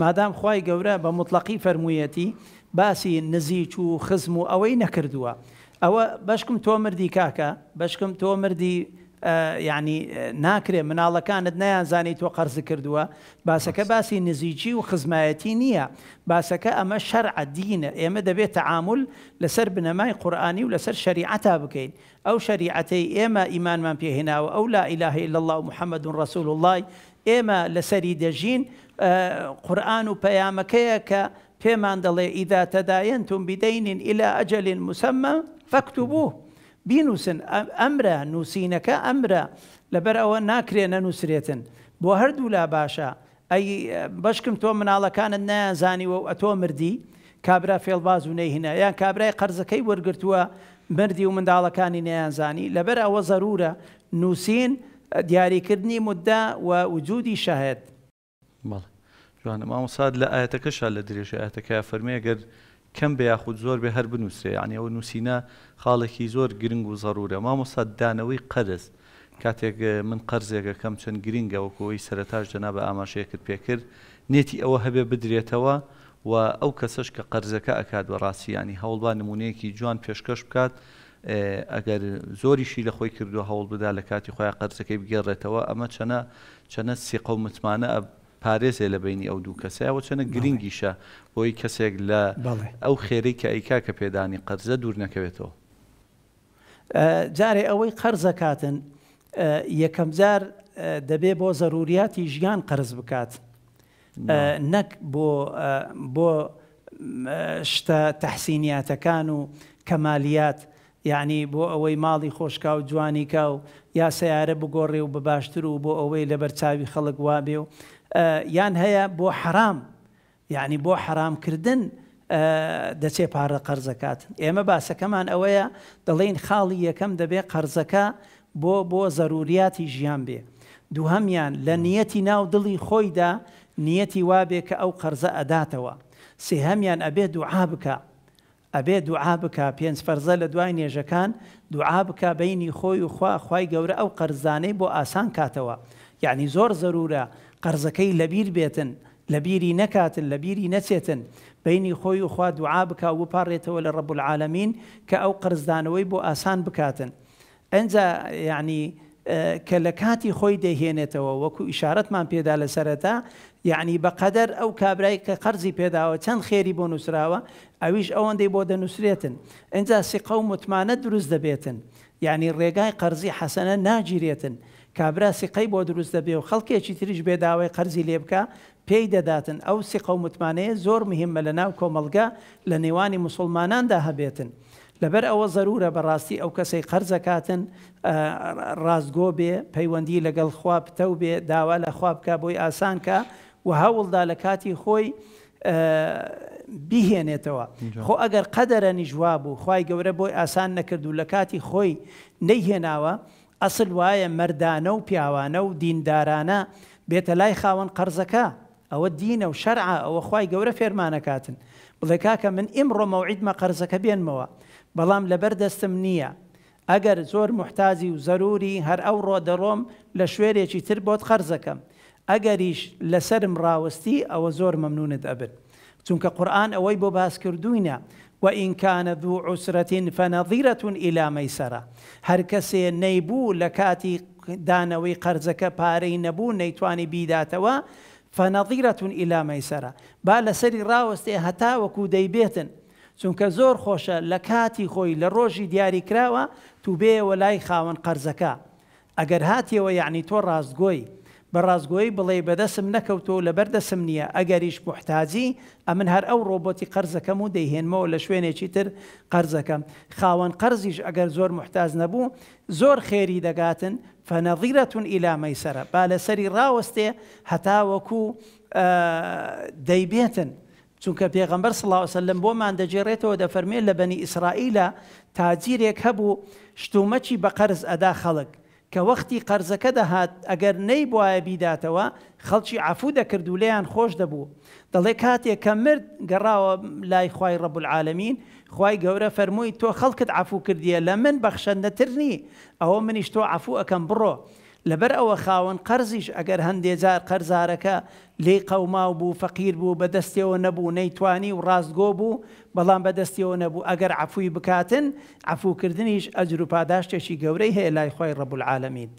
مادام خوای گەورە بە مطلقی فەرموویەتی باسی نزیچ و خزم و ئەوەی نەکردووە ئەوە بەشکم تۆ مردی کاکە بەشکم تۆ مردی یعنی ناکرێ مناڵەکانت نەیانزانی تۆ قەرز کردووە باسەکە باسی نزیجی و خزمایەتی نییە باسەکە ئەمە شەرع دینە ئێمە دەبێت تعامل لەسەر بنەمای قورآانی و لەسەر شریعتا بکەین ئەو شریعەتەی ئێمە ئیمانمان پێهێناوە ئەو لا اله إلا الله محەممەد ڕسول الله ئێمە لەسەری دەژین قورآن و پەیامەکەیە کە پێمان دەڵێ ئیدا تەداەنتون بیدەینین ئیلا ئەجلین مسەممە فەکتتو بوو بینوسن ئەمرە نووسینەکە ئەمرە لەبەر ئەوە ناکرێنە نووسرێتن بۆ هەردوو لا باشە ئەی بەشکم تۆ مناڵەکانت نازانیوە و ئەتۆ مردی کابرا فێڵباز و نەیهینە یان کابرای قەرزەکەی وەرگرتووە مردی و منداڵەکانی نەیانزانی لەبەر ئەوە زەرورە نووسین دیاریکردنی مدا و وجودی شاهد جوان ئەمامساد لە ئاەتەکەشا لە درێژی ئاەتەکە فەرمەیە گەر کەم بە یاخود زۆر بێ هەر بنووسێ ینی ئەو نووسینە خاڵێکی زۆر گرنگ و زەڕورە مامۆساد دانەوەی قەرز کاتێک من قەرزێکەکەم چەند گرنگە وەکەوەی سەرتاش جەنا بە ئاماشەیەکرد پێکرد نێتی ئەوە هەبێ بدرێتەوە و ئەو کەسش کە قەرزەکە ئەکات بە ڕاستیانی هەوڵبا نمونەیەکی جوان پێشکەش بکات ئەگەر زۆریشی لە خۆی کردو هەوڵ بدا لە کاتی خۆیان قەرسەکەی بگێڕێتەوە ئەمە چەنە چەنە سیقە و متمانە پارێزێ لە بینی ئەو دوو کەسەوە چەنە گرنگیشە بۆی کەسێک لە ئەو خێرەی کە ئەیکا کە پێدانی قەرزە دوور نەکەوێتەوە. جارێ ئەوەی قەرزەکاتن یەکەم جار دەبێ بۆ زەروریاتی ژیان قرز بکات نەک بۆ بۆ شتە تەحسینیاتەکان و کەمالیات یعنی بۆ ئەوەی ماڵی خۆشکا و جوانی کا و یا سیارە بگۆڕێ و بە باشتر و بۆ ئەوەی لە بەرچاوی خەڵک وابێ و یان هەیە بۆ حرام یعنی بۆ حرامکردن دەچێ پارە قەرزەکات ئێمە باسەکەمان ئەوەیە دەڵێن خاڵی یەکەم دەبێ قەرزەکە بۆ بۆ زەروریاتی ژیان بێ دووهەمیان لە نیەتی ناو دڵی خۆیدا نیەتی وابێ کە ئەو قەرزە ئەداتەوە سێهەمیان ئەبێ دوعا بکە ئەبێ دوعا بک پێنج فەرزە لە دوای نێژەکان دوعا بک بینی خۆی و خوا خی گەورە ئەو قەرزانەی بۆ ئاسان کاتەوە یعنی زۆر ضرورە قەرزەکەی لەبیر بێتن لەبیری نەکاتن لەبیری نەچێتن بینی خۆی و خوا دوعا بک و پارڕێتەوە لە ڕەبولعاالەمین کە ئەو قەرزدانەوەی بۆ ئاسان بکاتن ئەجا یعنی کە لە کاتی خۆی دەهێنێتەوە وەکو ئیشارەتمان پێدا لە سەرەتا یعنی بەقەدەر ئەو کابرای کە قەرزی پێداوە چەند خێری بۆ نووسراوە ئەویش ئەوەندەی بۆ دەنووسرێتن ئەجا سیقە و متمانە دروست دەبێتن یعنی ڕێگای قەرزی حەسەنە ناگیرێتن کابرا سیقەی بۆ دروست دەبێ و خەڵکێکی تریش بێداوای قەرزی لێ بکە پێی دەداتن ئەو سیقە و متمانەیە زۆر مهمە لە ناو کۆمەلگا لە نێوانی مسلماناندا هەبێتن. لەبەر ئەوە ضرورە بەڕاستی ئەو کەسەی قەرزەکاتن ڕاستگۆ بێ پەیوەندی لەگەڵ خواب تەو بێ داوا لە خوابکە بۆی ئاسانکە و هەوڵدا لە کاتی خۆی بیهێنێتەوە خۆ ئەگەر قەدەرە نیژوا بوو خی گەورە بۆی ئاسان نەکرد و لە کاتی خۆی نەیهێناوە ئەسل وایە مردانە و پیاوانە و دیندارانە بێتە لای خاوەن قەرزەکە ئەوە دینە و شەرع ئەوە خی گەورە فێرمانەکاتن بڵێ کاکە من ئیمڕۆمەوعیدمە قەرزەکە بێنمەوە بەڵام لەبەر دەستم نییە ئەگەر زۆر محتازی و زەروری هەر ئەو ڕۆ دەڕۆم لە شوێرێکی تر بۆت قەرزەکەم ئەگەریش لەسرم ڕاوستی ئەوە زۆر مەمنونت ئەبن چونکە قورآن ئەوەی بۆ باسکردوینە وئینکانە دوو عوسرەتین فەنەظیرەتون ئیلامەی سەرا هەر کەسێ نەیبوو لە کاتی دانەوەی قەرزەکە پارەی نەبوو نەیتوانی بیداتەوە فەنەظیرەتون ئیلامەی سەرا با لەسەری ڕاوستێ هەتاوەکو دەیبێتن چونکە زۆر خۆشە لە کاتی خۆی لە ڕۆژی دیاریکراوە تو بێەوە لای خاوەن قەرزەکە ئەگەر هاتیەوە یعنی تۆ ڕاستگۆی بە ڕازگۆی بڵێ بەدەسم نەکەوتەوە لە بەردەسم نییە ئەگەریش محتاجی ئەمن هەر ئەو ڕۆبۆتی قەرزەکەم و دەیهێنمەوە لە شوێنێکی تر قەرزەکەم خاوەن قەرزیش ئەگەر زۆر محتاز نەبوو زۆر خێری دەگاتن فەنەظیرەتون ئیلامەی سرە با لەسەری ڕاوەستێ هەتاوەکو دەیبێتن. چونکە پێغمبەر سڵاوسە لەم بۆمان دەجێڕێتەوە دەفەرمێ لە بەنی ئیسرائیلە تاجیرێک هەبوو شتومەچی بە قەرز ئەدا خەڵک کە وەختی قەرزەکە دەهات ئەگەر نەی بواە بیداتەوە خەڵکی عفوو دەکرد و لێیان خۆش دەبوو دەڵێ کاتێک کە مرد گەڕاوە لای خی ڕەب العاالمین خی گەورە فەرمووی تۆ خەڵکت عفوو کردیە لە من بەخشەندەتر نی ئەوە منیش تۆ عفوو ئەەکەم بڕۆ لەبەر ئەوە خاوەن قەرزیش ئەگەر هەندێجار قەرزارەکە لێ قەوماو بوو فەقیر بوو بەدەستیەوە نەبوو نەیتوانی و ڕاستگۆ بوو بەڵام بەدەستیەوە نەبوو ئەگەر عفووی بکاتن عفوکردنیش ئەجر و پاداشتێکی گەورەی هەیە لای خۆی ڕەبولعاالەمید.